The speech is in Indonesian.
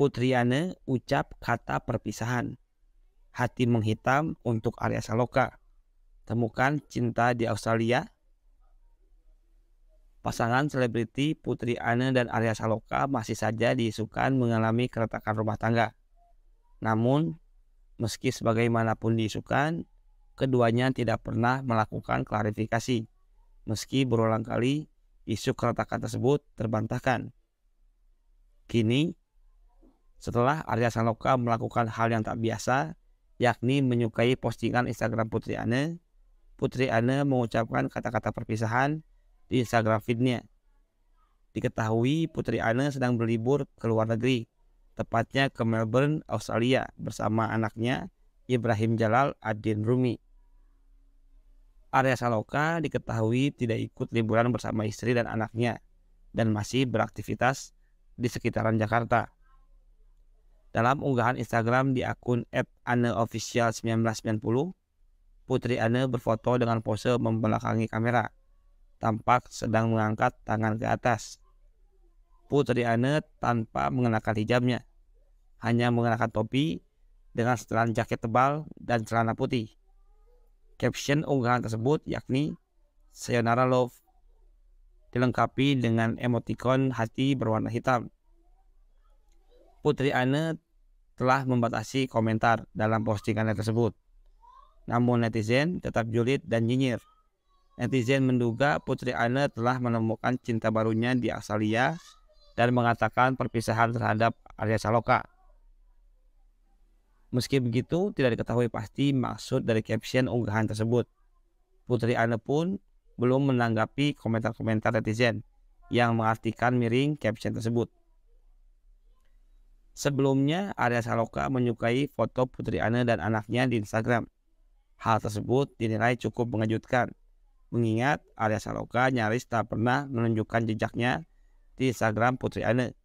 Putriane ucap kata perpisahan. Hati menghitam untuk Arya Saloka. Temukan cinta di Australia. Pasangan selebriti Putri Anne dan Arya Saloka masih saja diisukan mengalami keretakan rumah tangga. Namun, meski sebagaimanapun diisukan, keduanya tidak pernah melakukan klarifikasi. Meski berulang kali isu keretakan tersebut terbantahkan. Kini, setelah Arya Saloka melakukan hal yang tak biasa, yakni menyukai postingan Instagram Putri Anne. Putri Anne mengucapkan kata-kata perpisahan di Instagram feednya. Diketahui Putri Anne sedang berlibur ke luar negeri, tepatnya ke Melbourne, Australia bersama anaknya Ibrahim Jalal Adin Rumi. Arya Saloka diketahui tidak ikut liburan bersama istri dan anaknya dan masih beraktivitas di sekitaran Jakarta dalam unggahan Instagram di akun anneofficial 1990 Putri Anne berfoto dengan pose membelakangi kamera, tampak sedang mengangkat tangan ke atas. Putri Anne tanpa mengenakan hijabnya, hanya mengenakan topi dengan setelan jaket tebal dan celana putih. Caption unggahan tersebut yakni Sayonara Love dilengkapi dengan emoticon hati berwarna hitam Putri Anne telah membatasi komentar dalam postingannya tersebut. Namun netizen tetap julid dan nyinyir. Netizen menduga Putri Anne telah menemukan cinta barunya di Australia dan mengatakan perpisahan terhadap Arya Saloka. Meski begitu, tidak diketahui pasti maksud dari caption unggahan tersebut. Putri Anne pun belum menanggapi komentar-komentar netizen yang mengartikan miring caption tersebut. Sebelumnya, Arya Saloka menyukai foto Putri Ana dan anaknya di Instagram. Hal tersebut dinilai cukup mengejutkan, mengingat Arya Saloka nyaris tak pernah menunjukkan jejaknya di Instagram Putri Anne.